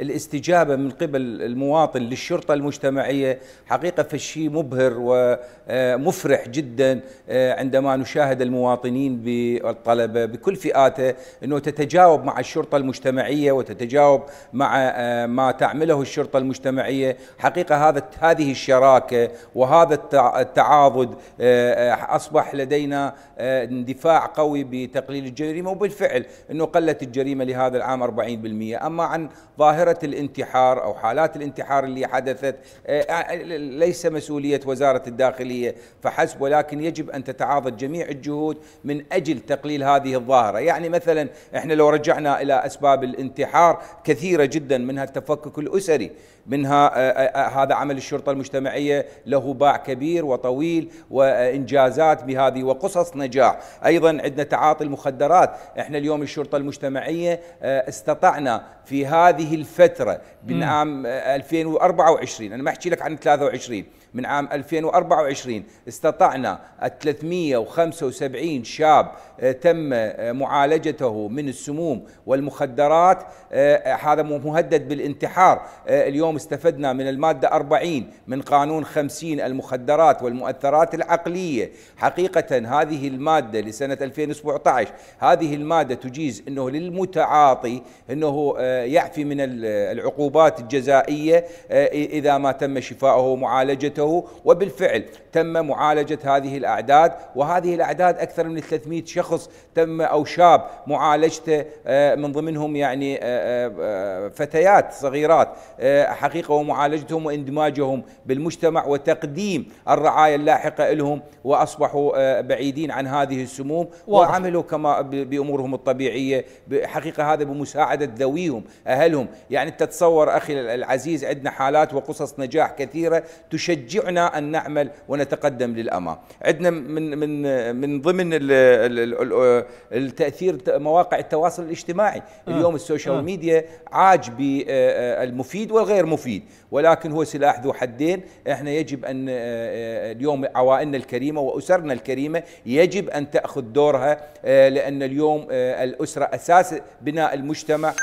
الاستجابة من قبل المواطن للشرطة المجتمعية حقيقة فشي مبهر ومفرح جدا آه، عندما نشاهد المواطنين بالطلبة بكل فئاته أنه تتجاوب مع الشرطة المجتمعية وتتجاوب مع آه، ما تعمله الشرطة المجتمعية حقيقة هذا هذه الشراكة وهذا التعاضد آه، أصبح لدينا اندفاع قوي بتقليل الجريمة وبالفعل أنه قلت الجريمة لهذا العام 40% أما عن ظاهرة ظاهرة الانتحار أو حالات الانتحار اللي حدثت آه، آه، ليس مسؤولية وزارة الداخلية فحسب ولكن يجب أن تتعاضد جميع الجهود من أجل تقليل هذه الظاهرة يعني مثلا إحنا لو رجعنا إلى أسباب الانتحار كثيرة جدا منها التفكك الأسري منها آه، هذا عمل الشرطة المجتمعية له باع كبير وطويل وإنجازات بهذه وقصص نجاح أيضا عندنا تعاطي المخدرات إحنا اليوم الشرطة المجتمعية استطعنا في هذه الفترة الفترة من عام 2024 آه، أنا ما أحكي لك عن 23 من عام 2024 استطعنا 375 شاب آه، تم آه، معالجته من السموم والمخدرات هذا مهدد بالانتحار اليوم استفدنا من المادة 40 من قانون 50 المخدرات والمؤثرات العقلية حقيقة هذه المادة لسنة 2017 هذه المادة تجيز أنه للمتعاطي أنه يعفي من العقوبات الجزائية آه، إذا ما تم شفائه ومعالجته وبالفعل تم معالجة هذه الأعداد وهذه الأعداد أكثر من 300 شخص تم أو شاب معالجته آه، من ضمنهم يعني آه، فتيات صغيرات حقيقة ومعالجتهم واندماجهم بالمجتمع وتقديم الرعاية اللاحقة لهم وأصبحوا بعيدين عن هذه السموم وعملوا كما بأمورهم الطبيعية حقيقة هذا بمساعدة ذويهم أهلهم يعني أنت تتصور أخي العزيز عندنا حالات وقصص نجاح كثيرة تشجعنا أن نعمل ونتقدم للأمام عندنا من, من, من ضمن الـ الـ التأثير مواقع التواصل الاجتماعي آه. اليوم السوشيال آه. ميديا عاج بالمفيد آه، والغير مفيد ولكن هو سلاح ذو حدين احنا يجب أن اليوم عوائلنا الكريمة وأسرنا الكريمة يجب أن تأخذ دورها لأن اليوم الأسرة أساس بناء المجتمع